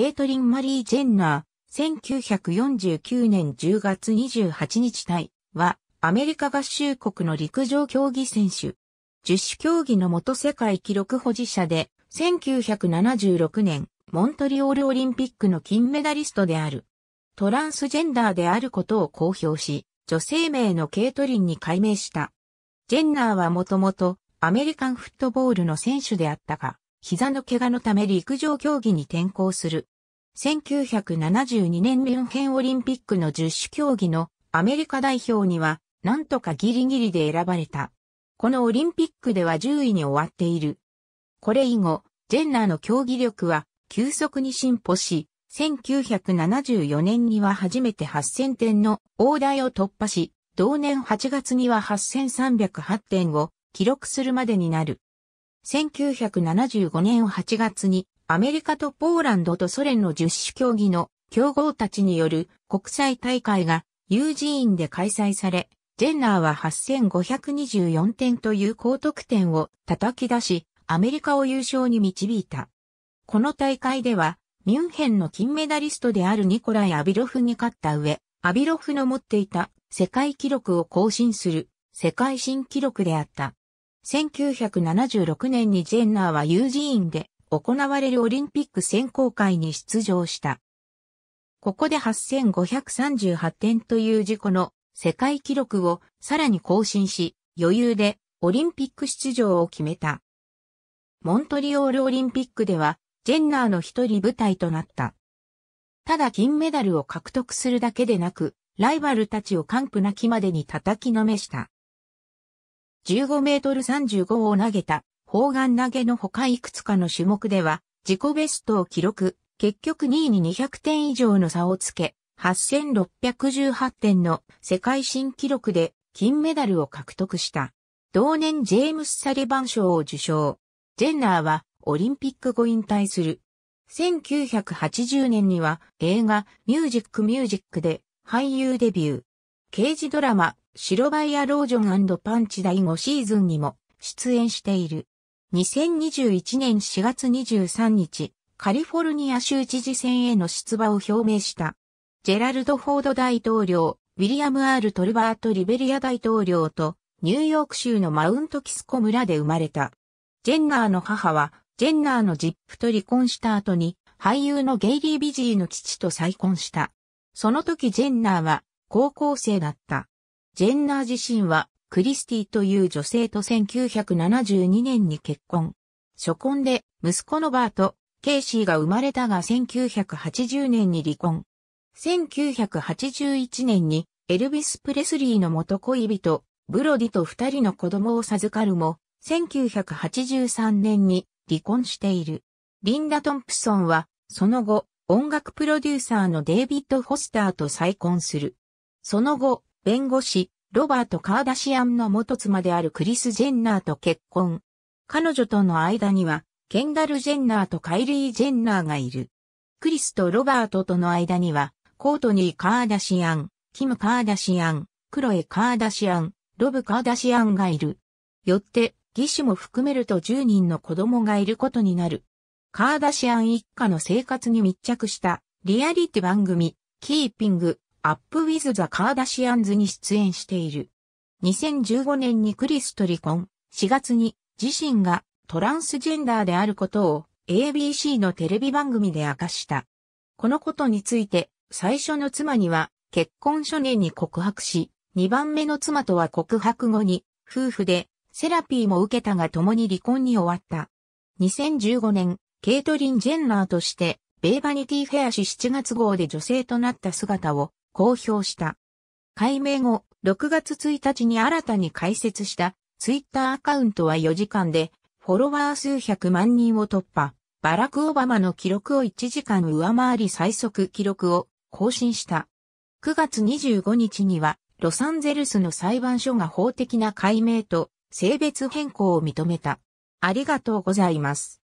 ケイトリン・マリー・ジェンナー、1949年10月28日対は、アメリカ合衆国の陸上競技選手。十種競技の元世界記録保持者で、1976年、モントリオールオリンピックの金メダリストである。トランスジェンダーであることを公表し、女性名のケイトリンに改名した。ジェンナーはもともとアメリカンフットボールの選手であったが、膝の怪我のため陸上競技に転向する。1972年ミュンヘンオリンピックの十種競技のアメリカ代表には、なんとかギリギリで選ばれた。このオリンピックでは10位に終わっている。これ以後、ジェンナーの競技力は急速に進歩し、1974年には初めて8000点の大台を突破し、同年8月には8308点を記録するまでになる。1975年8月にアメリカとポーランドとソ連の十種競技の競合たちによる国際大会がユージーンで開催され、ジェンナーは8524点という高得点を叩き出し、アメリカを優勝に導いた。この大会では、ミュンヘンの金メダリストであるニコライ・アビロフに勝った上、アビロフの持っていた世界記録を更新する世界新記録であった。1976年にジェンナーはユージーンで行われるオリンピック選考会に出場した。ここで8538点という事故の世界記録をさらに更新し、余裕でオリンピック出場を決めた。モントリオールオリンピックでは、ジェンナーの一人舞台となった。ただ金メダルを獲得するだけでなく、ライバルたちを完膚なきまでに叩きのめした。15メートル35を投げた、砲丸投げの他いくつかの種目では、自己ベストを記録、結局2位に200点以上の差をつけ、8618点の世界新記録で金メダルを獲得した。同年ジェームス・サリバン賞を受賞。ジェンナーはオリンピック後引退する。1980年には映画ミュージック・ミュージックで俳優デビュー。刑事ドラマ白バイアロージョンパンチ第5シーズンにも出演している。2021年4月23日、カリフォルニア州知事選への出馬を表明した。ジェラルド・フォード大統領、ウィリアム・アール・トルバート・リベリア大統領と、ニューヨーク州のマウントキスコ村で生まれた。ジェンナーの母は、ジェンナーのジップと離婚した後に、俳優のゲイリー・ビジーの父と再婚した。その時ジェンナーは高校生だった。ジェンナー自身は、クリスティという女性と1972年に結婚。初婚で、息子のバート、ケイシーが生まれたが1980年に離婚。1981年に、エルビス・プレスリーの元恋人、ブロディと二人の子供を授かるも、1983年に離婚している。リンダ・トンプソンは、その後、音楽プロデューサーのデイビッド・ホスターと再婚する。その後、弁護士、ロバート・カーダシアンの元妻であるクリス・ジェンナーと結婚。彼女との間には、ケンダル・ジェンナーとカイリー・ジェンナーがいる。クリスとロバートとの間には、コートニー・カーダシアン、キム・カーダシアン、クロエ・カーダシアン、ロブ・カーダシアンがいる。よって、義手も含めると10人の子供がいることになる。カーダシアン一家の生活に密着したリアリティ番組、キーピングアップウィズ・ザ・カーダシアンズに出演している。2015年にクリスと離婚、4月に自身がトランスジェンダーであることを ABC のテレビ番組で明かした。このことについて最初の妻には結婚初年に告白し、2番目の妻とは告白後に夫婦でセラピーも受けたが共に離婚に終わった。2015年、ケイトリン・ジェンナーとして、ベイバニティフェア誌7月号で女性となった姿を公表した。解明後、6月1日に新たに開設したツイッターアカウントは4時間でフォロワー数百万人を突破。バラク・オバマの記録を1時間上回り最速記録を更新した。9月25日にはロサンゼルスの裁判所が法的な解明と性別変更を認めた。ありがとうございます。